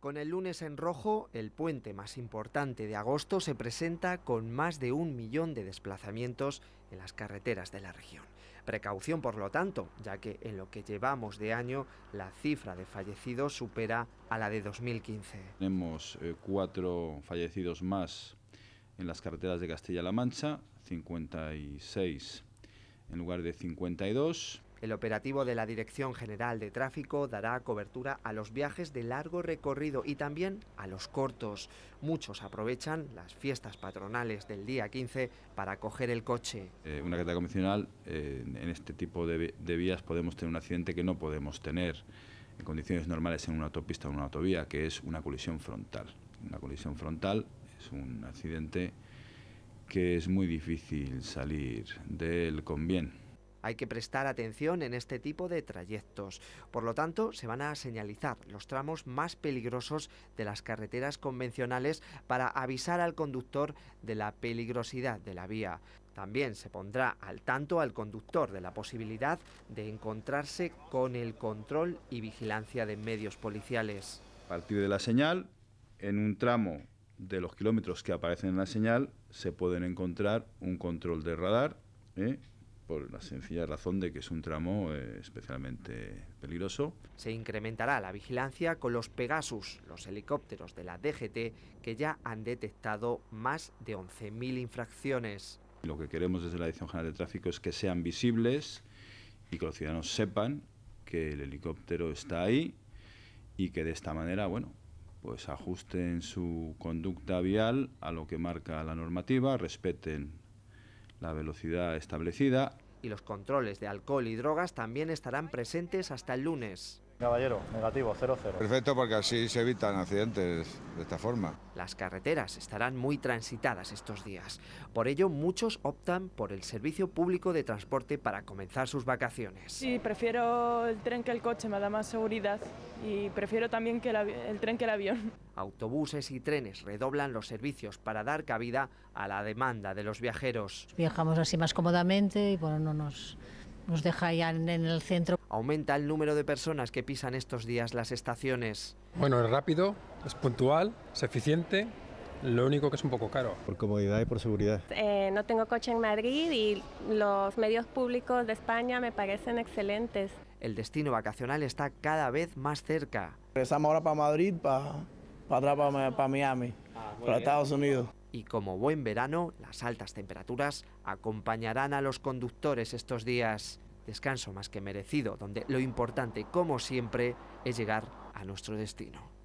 Con el lunes en rojo, el puente más importante de agosto se presenta con más de un millón de desplazamientos en las carreteras de la región. Precaución, por lo tanto, ya que en lo que llevamos de año la cifra de fallecidos supera a la de 2015. Tenemos eh, cuatro fallecidos más en las carreteras de Castilla-La Mancha, 56 en lugar de 52. El operativo de la Dirección General de Tráfico dará cobertura a los viajes de largo recorrido y también a los cortos. Muchos aprovechan las fiestas patronales del día 15 para coger el coche. Eh, una carretera convencional, eh, en este tipo de, de vías podemos tener un accidente que no podemos tener en condiciones normales en una autopista o en una autovía, que es una colisión frontal. Una colisión frontal es un accidente que es muy difícil salir del convien. Hay que prestar atención en este tipo de trayectos. Por lo tanto, se van a señalizar los tramos más peligrosos de las carreteras convencionales para avisar al conductor de la peligrosidad de la vía. También se pondrá al tanto al conductor de la posibilidad de encontrarse con el control y vigilancia de medios policiales. A partir de la señal, en un tramo de los kilómetros que aparecen en la señal, se pueden encontrar un control de radar. ¿eh? por la sencilla razón de que es un tramo eh, especialmente peligroso. Se incrementará la vigilancia con los Pegasus, los helicópteros de la DGT que ya han detectado más de 11.000 infracciones. Lo que queremos desde la Dirección General de Tráfico es que sean visibles y que los ciudadanos sepan que el helicóptero está ahí y que de esta manera, bueno, pues ajusten su conducta vial a lo que marca la normativa, respeten la velocidad establecida. Y los controles de alcohol y drogas también estarán presentes hasta el lunes. Caballero, negativo, 0-0. Perfecto, porque así se evitan accidentes de esta forma. Las carreteras estarán muy transitadas estos días. Por ello, muchos optan por el servicio público de transporte para comenzar sus vacaciones. Sí, prefiero el tren que el coche, me da más seguridad. Y prefiero también que el tren que el avión autobuses y trenes redoblan los servicios para dar cabida a la demanda de los viajeros. Viajamos así más cómodamente y bueno, no nos, nos deja ya en el centro. Aumenta el número de personas que pisan estos días las estaciones. Bueno, es rápido, es puntual, es eficiente lo único que es un poco caro. Por comodidad y por seguridad. Eh, no tengo coche en Madrid y los medios públicos de España me parecen excelentes. El destino vacacional está cada vez más cerca. Regresamos ahora para Madrid para para para, Miami, ah, para Estados Unidos. Y como buen verano, las altas temperaturas acompañarán a los conductores estos días. Descanso más que merecido, donde lo importante, como siempre, es llegar a nuestro destino.